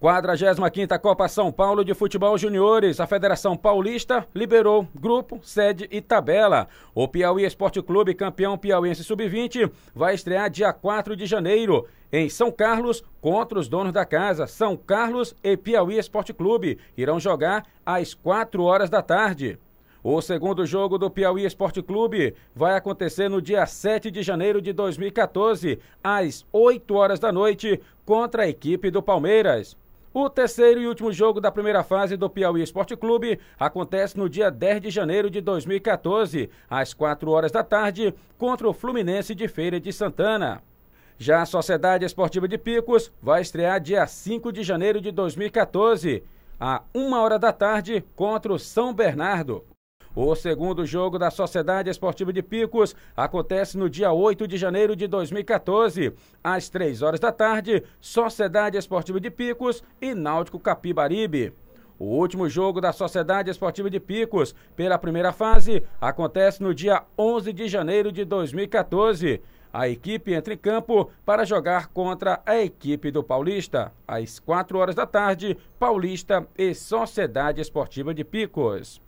45 quinta Copa São Paulo de Futebol Juniores, a Federação Paulista liberou grupo, sede e tabela. O Piauí Esporte Clube, campeão piauiense sub-20, vai estrear dia 4 de janeiro em São Carlos contra os donos da casa, São Carlos e Piauí Esporte Clube. Irão jogar às 4 horas da tarde. O segundo jogo do Piauí Esporte Clube vai acontecer no dia 7 de janeiro de 2014, às 8 horas da noite, contra a equipe do Palmeiras. O terceiro e último jogo da primeira fase do Piauí Esporte Clube acontece no dia 10 de janeiro de 2014, às 4 horas da tarde, contra o Fluminense de Feira de Santana. Já a Sociedade Esportiva de Picos vai estrear dia 5 de janeiro de 2014, a 1 hora da tarde, contra o São Bernardo. O segundo jogo da Sociedade Esportiva de Picos acontece no dia 8 de janeiro de 2014, às 3 horas da tarde, Sociedade Esportiva de Picos e Náutico Capibaribe. O último jogo da Sociedade Esportiva de Picos, pela primeira fase, acontece no dia 11 de janeiro de 2014. A equipe entra em campo para jogar contra a equipe do Paulista, às 4 horas da tarde, Paulista e Sociedade Esportiva de Picos.